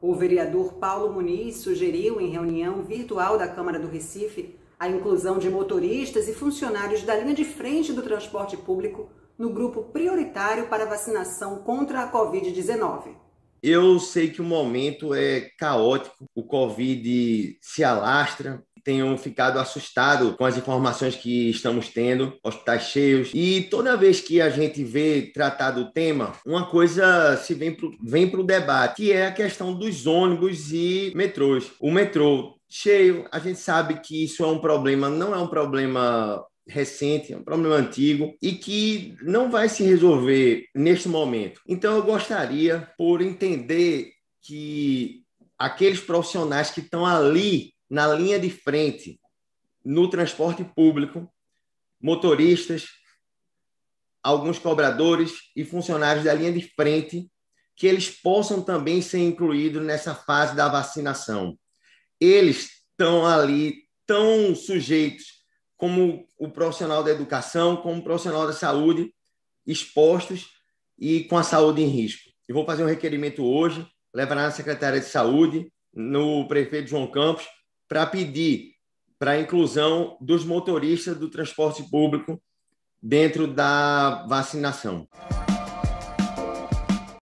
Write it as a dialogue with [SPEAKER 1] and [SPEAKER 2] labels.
[SPEAKER 1] O vereador Paulo Muniz sugeriu em reunião virtual da Câmara do Recife a inclusão de motoristas e funcionários da linha de frente do transporte público no grupo prioritário para vacinação contra a Covid-19.
[SPEAKER 2] Eu sei que o momento é caótico, o Covid se alastra, tenham ficado assustados com as informações que estamos tendo, hospitais cheios. E toda vez que a gente vê tratado o tema, uma coisa se vem para vem o debate, que é a questão dos ônibus e metrôs. O metrô cheio, a gente sabe que isso é um problema, não é um problema recente, é um problema antigo e que não vai se resolver neste momento. Então eu gostaria por entender que aqueles profissionais que estão ali na linha de frente, no transporte público, motoristas, alguns cobradores e funcionários da linha de frente, que eles possam também ser incluídos nessa fase da vacinação. Eles estão ali tão sujeitos como o profissional da educação, como o profissional da saúde, expostos e com a saúde em risco. e vou fazer um requerimento hoje, levará na Secretaria de Saúde, no prefeito João Campos, para pedir para a inclusão dos motoristas do transporte público dentro da vacinação.